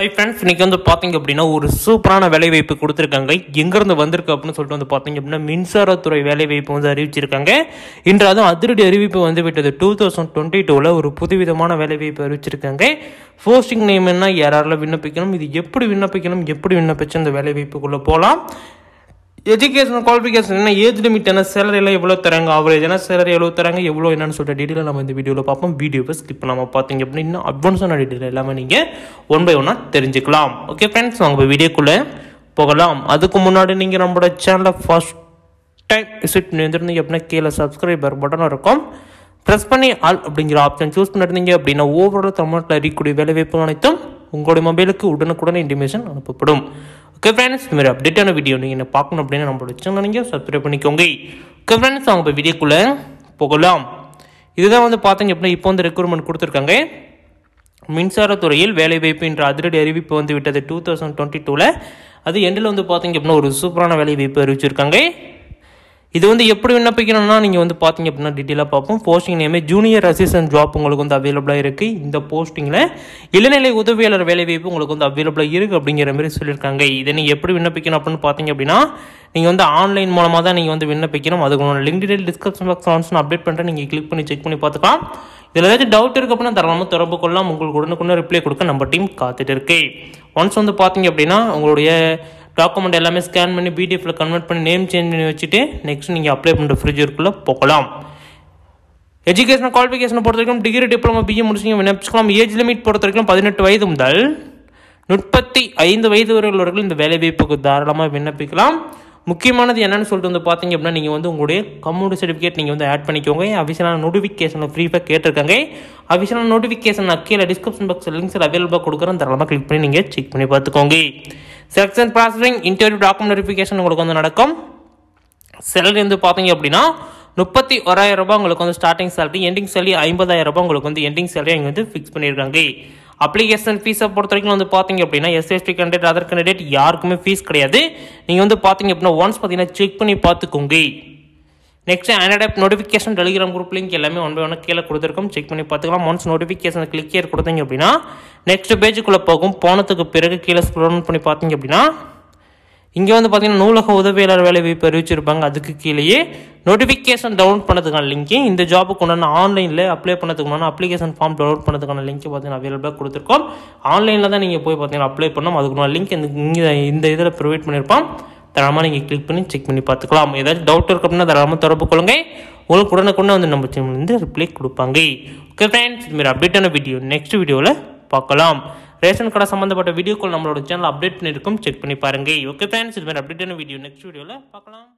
hi friends இன்றைக்கி வந்து பார்த்தீங்க அப்படின்னா ஒரு சூப்பரான வேலைவாய்ப்பு கொடுத்துருக்காங்க எங்கேருந்து வந்திருக்கு அப்படின்னு சொல்லிட்டு வந்து பார்த்தீங்க அப்படின்னா மின்சாரத்துறை வேலைவாய்ப்பு வந்து அறிவிச்சிருக்காங்க இன்று அதுவும் அதிரடி அறிவிப்பு வந்து விட்டது டூ தௌசண்ட் டுவெண்ட்டி டூவில் ஒரு புதுவிதமான வேலைவாய்ப்பு அறிவிச்சிருக்காங்க போஸ்டிங் நேம் என்ன யாரெல்லாம் விண்ணப்பிக்கணும் இது எப்படி விண்ணப்பிக்கணும் எப்படி விண்ணப்பிச்சு அந்த வேலைவாய்ப்புக்குள்ளே போகலாம் எஜுகேஷன் குவாலிஃபிகேஷன் என்ன ஏஜ் லிமிட் என்ன சேலரி எல்லாம் எவ்வளோ தராங்க அவரேஜ் என்ன சேலரி எவ்வளோ தராங்க எவ்வளோ என்னன்னு சொல்லிட்டு டீட்டெயில் நம்ம இந்த வீடியோவில் பார்ப்போம் வீடியோவை ஸ்கிப் நம்ம பார்த்தீங்க அப்படின்னா இன்னும் அட்வான்ஸான டீட்டெயில் எல்லாமே நீங்கள் ஒன் பை ஒன்னாக தெரிஞ்சுக்கலாம் ஓகே ஃப்ரெண்ட்ஸ் வாங்க இப்போ வீடியோக்குள்ளே போகலாம் அதுக்கு முன்னாடி நீங்கள் நம்மளோட சேனலை ஃபஸ்ட் டைம் விசிட் வந்துருந்தீங்க அப்படின்னா கீழே சப்ஸ்கிரைபர் பட்டன் இருக்கும் ப்ரெஸ் பண்ணி ஆல் அப்படிங்கிற ஆப்ஷன் சூஸ் பண்ணிருந்தீங்க அப்படின்னா ஓவரால் தமிழ்நாட்டில் அறியக்கூடிய வேலைவாய்ப்பு அனைத்தும் உங்களுடைய மொபைலுக்கு உடனுக்குடன் இன்டிமேஷன் அனுப்பப்படும் ஓகே ஃப்ரெண்ட்ஸ் இந்த மாதிரி அப்டேட்டான வீடியோ நீங்கள் என்ன பார்க்கணும் அப்படின்னு நம்மளோட சேனல் நீங்கள் சப்ஸ்கிரைப் பண்ணிக்கோங்க ஓகே ஃப்ரெண்ட்ஸ் அவங்க இப்போ வீடியோக்குள்ளே போகலாம் இதுதான் வந்து பார்த்தீங்க அப்படின்னா இப்போ வந்து ரெக்ரூட்மெண்ட் கொடுத்துருக்காங்க மின்சாரத்துறையில் வேலைவாய்ப்பு என்ற அதிரடி அறிவிப்பு வந்து விட்டது டூ தௌசண்ட் டுவெண்ட்டி டூவில் அது எண்டில் வந்து பார்த்தீங்க அப்படின்னா ஒரு சூப்பரான வேலைவாய்ப்பு அறிவிச்சிருக்காங்க இது வந்து எப்படி விண்ணப்பிக்கணும்னா நீங்கள் வந்து பார்த்தீங்க அப்படின்னா டீட்டெயிலாக பார்ப்போம் போஸ்டிங் நேமே ஜூனியர் அசிஸ்டன்ட் ஜாப் உங்களுக்கு வந்து அவைலபிளாக இருக்குது இந்த போஸ்டிங்கில் இளநிலை உதவியாளர் வேலைவாய்ப்பு உங்களுக்கு வந்து அவைலபிளாக இருக்குது அப்படிங்கிற மாதிரி சொல்லியிருக்காங்க இதை நீங்கள் எப்படி விண்ணப்பிக்கணும் அப்படின்னு பார்த்தீங்க அப்படின்னா நீங்கள் வந்து ஆன்லைன் மூலமாக தான் நீங்கள் வந்து விண்ணப்பிக்கணும் அதுக்கு லிங்க் டீட்டெயில் டிஸ்கிரிப்ஷன் பாக்ஸ் ஆன்ஸ் அப்டேட் பண்ணுறேன் நீங்கள் கிளிக் பண்ணி செக் பண்ணி பார்த்துக்கலாம் இதில் ஏதாச்சும் டவுட் இருக்குது அப்படின்னா தரலாமல் தொடர்பு கொள்ளலாம் உங்களுக்கு உடனுக்குன்னு ரிப்ளை கொடுக்க நம்ம டீம் காத்துட்டு இருக்கு ஒன்ஸ் வந்து பார்த்தீங்க அப்படின்னா உங்களுடைய டாக்குமெண்ட் எல்லாமே ஸ்கேன் பண்ணி பிடிஎஃபில் கன்வெர்ட் பண்ணி நேம் சேஞ்ச் பண்ணி வச்சுட்டு நெக்ஸ்ட் நீங்கள் அப்ளை பண்ணுற ஃப்ரிட்ஜருக்குள்ளே போகலாம் எஜுகேஷன் குவாலிஃபிகேஷன் பொறுத்த வரைக்கும் டிகிரி டிப்ளமோ பிஏ முடிச்சிங்க விண்ணப்பிச்சுக்கலாம் ஏஜ் லிமிட் பொறுத்த வரைக்கும் பதினெட்டு வயது முதல் முப்பத்தி ஐந்து வயது வரையில் இந்த வேலை வாய்ப்புக்கு தாராளமாக விண்ணப்பிக்கலாம் முக்கியமானது என்னென்னு சொல்லிட்டு வந்து பார்த்தீங்க அப்படின்னா நீங்கள் வந்து உங்களுடைய கம்யூனிட்டி சர்டிஃபிகேட் நீங்கள் வந்து ஆட் பண்ணிக்கோங்க அஃபிஷியலான நோட்டிஃபிகேஷனில் ஃப்ரீஃபாக கேட்டிருக்காங்க அஃபிஷியலான நோட்டிஃபிகேஷன் கீழே டிஸ்கிரிப்ஷன் பாக்ஸ் லிங்க்ஸில் அவைலபிளாக கொடுக்குறேன் தாராளமாக கிளிக் பண்ணி நீங்கள் செக் பண்ணி பார்த்துக்கோங்க section processing interview document verification உங்களுக்கு வந்து நடக்கும் சேலரி வந்து பார்த்தீங்க அப்படின்னா முப்பத்தி ஓராயிரம் ரூபாய் உங்களுக்கு வந்து ஸ்டார்டிங் சேலரி எண்டிங் சேலரி ஐம்பதாயிரம் ரூபாய் உங்களுக்கு வந்து எண்டிங் சேலரி இங்கே வந்து ஃபிக்ஸ் பண்ணியிருக்காங்க அப்ளிகேஷன் ஃபீஸை பொறுத்த வரைக்கும் வந்து பார்த்தீங்க அப்படின்னா எஸ்எஸ்டி கேண்டிடேட் அதர் கேண்டிடேட் யாருக்குமே ஃபீஸ் கிடையாது நீங்கள் வந்து பார்த்தீங்க அப்படின்னா ஒன்ஸ் பார்த்தீங்கன்னா செக் பண்ணி பார்த்துக்கோங்க next of notification Telegram group link எல்லாமே ஒன் பை ஒன்று கீழே கொடுத்துருக்கோம் செக் பண்ணி பார்த்துக்கலாம் ஒன்ஸ் நோட்டிஃபிகேஷன் கிளிக் ஏர் கொடுத்தீங்க அப்படின்னா நெக்ஸ்ட் பேஜுக்குள்ளே போகும் போனதுக்கு பிறகு கீழே ஸ்க்ரோல் பண்ணி பார்த்தீங்க அப்படின்னா இங்கே வந்து பார்த்தீங்கன்னா நூலக உதவியாளர் வேலை வாய்ப்பு அறிவிச்சிருப்பாங்க அதுக்கு கீழேயே நோட்டிஃபிகேஷன் டவுன்லோட் பண்ணதுக்கான லிங்க்கு இந்த ஜாபுக்கு உண்டான ஆன்லைனில் அப்ளை பண்ணதுக்கு உண்டான அப்ளிகேஷன் ஃபார்ம் டவுன்லோட் பண்ணதுக்கான லிங்க் பார்த்தீங்கன்னா அவைலபிளாக கொடுத்துருக்கோம் ஆன்லைனில் தான் நீங்கள் போய் பார்த்தீங்கன்னா அப்ளை பண்ணோம் அதுக்குண்டான லிங்க் இந்த இந்த இதில் ப்ரொவைட் பண்ணியிருப்போம் தரமாக நீங்கள் கிளிக் பண்ணி செக் பண்ணி பார்த்துக்கலாம் ஏதாச்சும் டவுட் இருக்கு அப்படின்னா தராமல் தொடர்பு கொள்ளுங்க உங்களுக்கு உடனுக்குடனே வந்து நம்ம சேனல் வந்து ரிப்ளை கொடுப்பாங்க ஓகே ஃப்ரெண்ட்ஸ் இதுமாரி அப்டேட்டான வீடியோ நெக்ஸ்ட் வீடியோவில் பார்க்கலாம் ரேஷன் கடை சம்மந்தப்பட்ட வீடியோக்கள் நம்மளோட சேனல் அப்டேட் பண்ணியிருக்கும் செக் பண்ணி பாருங்க ஓகே ஃப்ரெண்ட்ஸ் இதுமாதிரி அப்டேட்டான வீடியோ நெக்ஸ்ட் வீடியோவில் பார்க்கலாம்